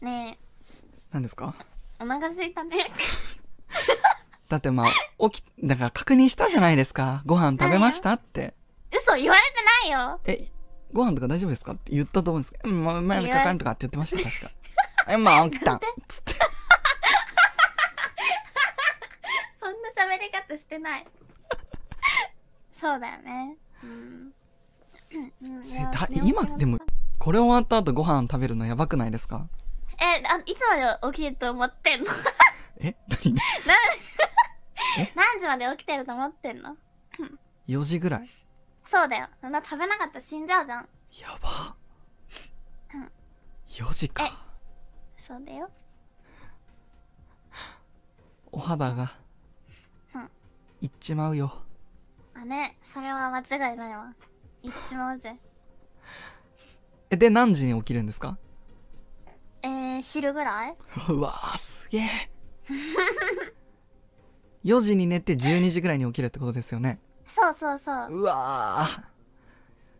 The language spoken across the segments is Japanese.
ね何ですかお腹すいたね だってまあ起きだから確認したじゃないですかご飯食べましたって嘘言われてないよえご飯とか大丈夫ですかって言ったと思うんですけど「うんまあ前にかかん」とかって言ってました確か「えまあ起きた」つってそんな喋り方してないそうだよねうん、うん、今でもこれ終わった後ご飯食べるのやばくないですかえあいつまで起きると思ってんの え何な 何時まで起きてると思ってんの ?4 時ぐらいそうだよそんな食べなかったら死んじゃうじゃんやば、四4時かそうだよお肌がうんいっちまうよあねそれは間違いないわいっちまうぜえで何時に起きるんですか知るぐらいうわすげえ4 時に寝て12時ぐらいに起きるってことですよねそうそうそううわ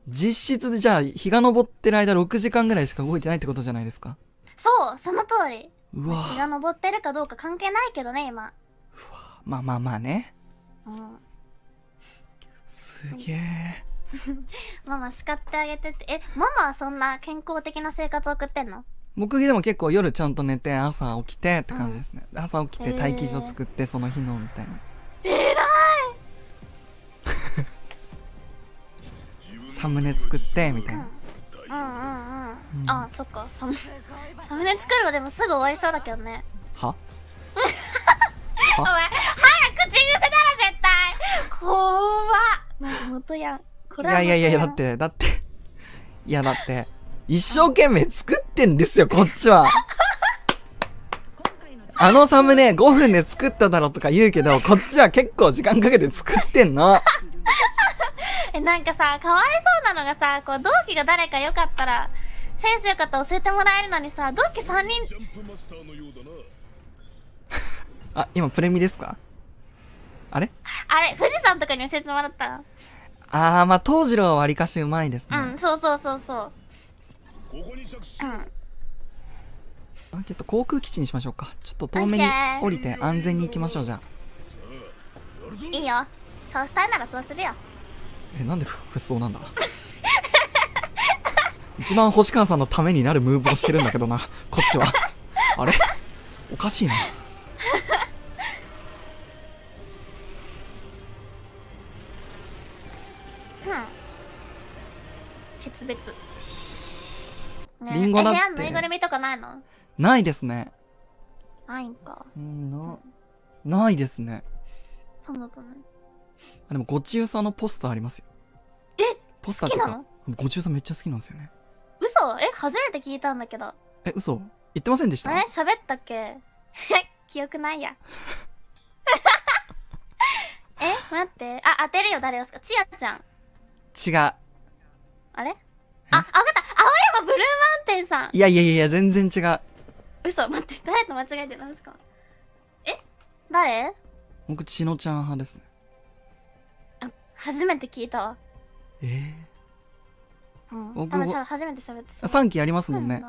実質じゃあ日が昇ってる間6時間ぐらいしか動いてないってことじゃないですかそうその通りうわ日が昇ってるかどうか関係ないけどね今うわまあまあまあねうんすげえ ママ叱ってあげてってえママはそんな健康的な生活送ってんの僕でも結構夜ちゃんと寝て朝起きてって感じですね、うん、朝起きて待機所作ってその日のみたいなえらいサムネ作ってみたいな、うん、うんうんうん、あそっかサムサムネ作るのでもすぐ終わりそうだけどねは お前早く口癖だろ絶対怖っ元やんこれいやいやいやだってだっていやだって一生懸命作っってんですよ、こっちは。あのサムネ5分で作っただろとか言うけど、こっちは結構時間かけて作ってんの。なんかさ、かわいそうなのがさ、こう、同期が誰かよかったら、センスよかったら教えてもらえるのにさ、同期3人。あ、今プレミですかあれあれ、富士山とかに教えてもらったあー、まあ、当次郎はわりかしうまいですね。うん、そうそうそうそう。うん。アンケート航空基地にしましょうかちょっと遠目に降りて安全に行きましょうじゃあいいよそうしたいならそうするよえなんで服装なんだ一番星川さんのためになるムーブをしてるんだけどな こっちはあれおかしいな決別りんごだって、のぬいぐるみとかないのないですね。ないんか。な、ないですね。寒くない。あ、でも、ごちうさのポスターありますよ。えポスターとか。ごちうさめっちゃ好きなんですよね。嘘え、初めて聞いたんだけど。え、嘘言ってませんでしたえ、喋ったっけ 記憶ないや。え、待って。あ、当てるよ、誰ですか。ちやちゃん。違う。あれあ、あ、わかった青山ブルーマウンテンさんいやいやいや、全然違う。嘘待って誰と間違えてたんですかえ誰僕ちのちゃん派ですねあ初めて聞いたわええー、うん、僕初めて喋って3期やりますもんね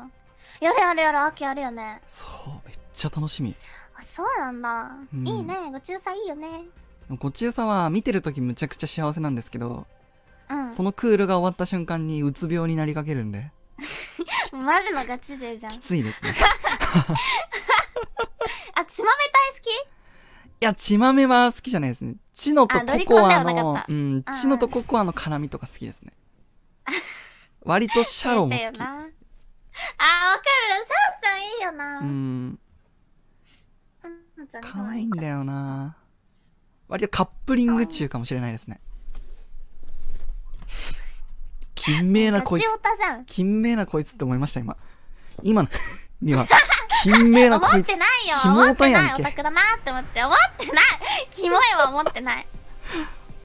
やるやるやる秋あるよねそうめっちゃ楽しみあそうなんだ、うん、いいねごちゅうさいいよねごちゅうさは見てる時むちゃくちゃ幸せなんですけど、うん、そのクールが終わった瞬間にうつ病になりかけるんで マジのガチ勢じゃんきついですね あ、ちまめ大好きいや、まめは好きじゃないですね。チノとココアの、うん、チノとココアの辛みとか好きですね。割とシャロも好き。あ、わかる。シャロちゃんいいよな。うん。可愛いんだよな。割とカップリング中かもしれないですね。金明なこいつ。金明なこいつって思いました、今。今のには。金名なこいつ思ってないよ思ってないオタクだなって思っちゃう思ってないキモいは思ってない